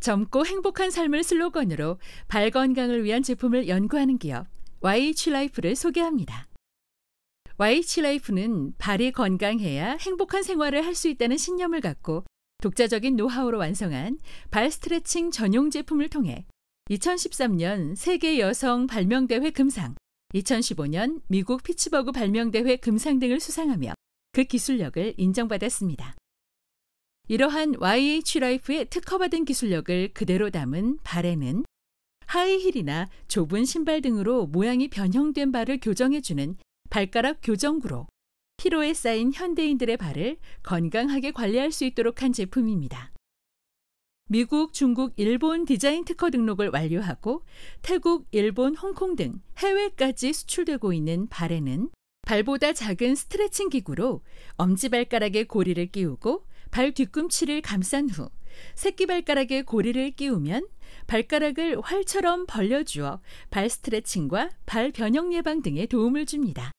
젊고 행복한 삶을 슬로건으로 발 건강을 위한 제품을 연구하는 기업 YH라이프를 소개합니다. YH라이프는 발이 건강해야 행복한 생활을 할 수 있다는 신념을 갖고 독자적인 노하우로 완성한 발 스트레칭 전용 제품을 통해 2013년 세계 여성 발명대회 금상, 2015년 미국 피츠버그 발명대회 금상 등을 수상하며 그 기술력을 인정받았습니다. 이러한 YH라이프의 특허받은 기술력을 그대로 담은 발에는 하이힐이나 좁은 신발 등으로 모양이 변형된 발을 교정해주는 발가락 교정구로 피로에 쌓인 현대인들의 발을 건강하게 관리할 수 있도록 한 제품입니다. 미국, 중국, 일본 디자인 특허 등록을 완료하고 태국, 일본, 홍콩 등 해외까지 수출되고 있는 발에는 발보다 작은 스트레칭 기구로 엄지발가락에 고리를 끼우고 발 뒤꿈치를 감싼 후 새끼 발가락에 고리를 끼우면 발가락을 활처럼 벌려주어 발 스트레칭과 발 변형 예방 등에 도움을 줍니다.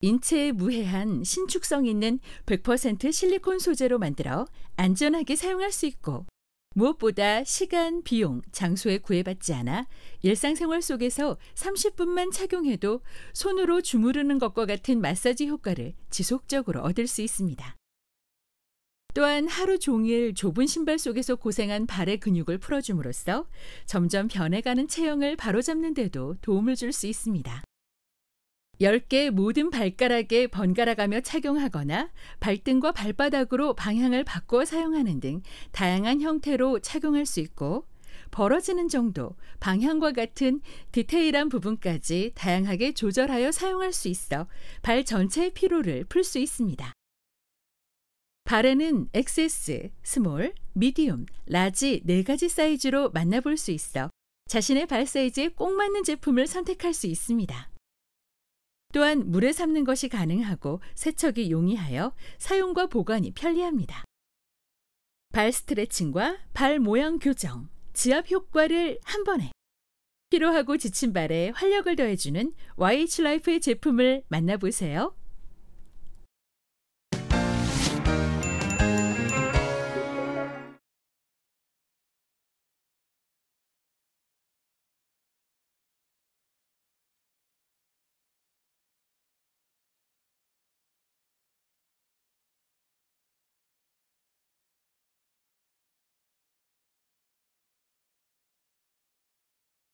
인체에 무해한 신축성 있는 100% 실리콘 소재로 만들어 안전하게 사용할 수 있고 무엇보다 시간, 비용, 장소에 구애받지 않아 일상생활 속에서 30분만 착용해도 손으로 주무르는 것과 같은 마사지 효과를 지속적으로 얻을 수 있습니다. 또한 하루 종일 좁은 신발 속에서 고생한 발의 근육을 풀어줌으로써 점점 변해가는 체형을 바로잡는 데도 도움을 줄 수 있습니다. 10개 모든 발가락에 번갈아가며 착용하거나 발등과 발바닥으로 방향을 바꿔 사용하는 등 다양한 형태로 착용할 수 있고 벌어지는 정도, 방향과 같은 디테일한 부분까지 다양하게 조절하여 사용할 수 있어 발 전체의 피로를 풀 수 있습니다. 발에는 XS, 스몰, 미디움, 라지 네 가지 사이즈로 만나볼 수 있어 자신의 발 사이즈에 꼭 맞는 제품을 선택할 수 있습니다. 또한 물에 삶는 것이 가능하고 세척이 용이하여 사용과 보관이 편리합니다. 발 스트레칭과 발 모양 교정, 지압 효과를 한 번에 피로하고 지친 발에 활력을 더해주는 YH 라이프의 제품을 만나보세요.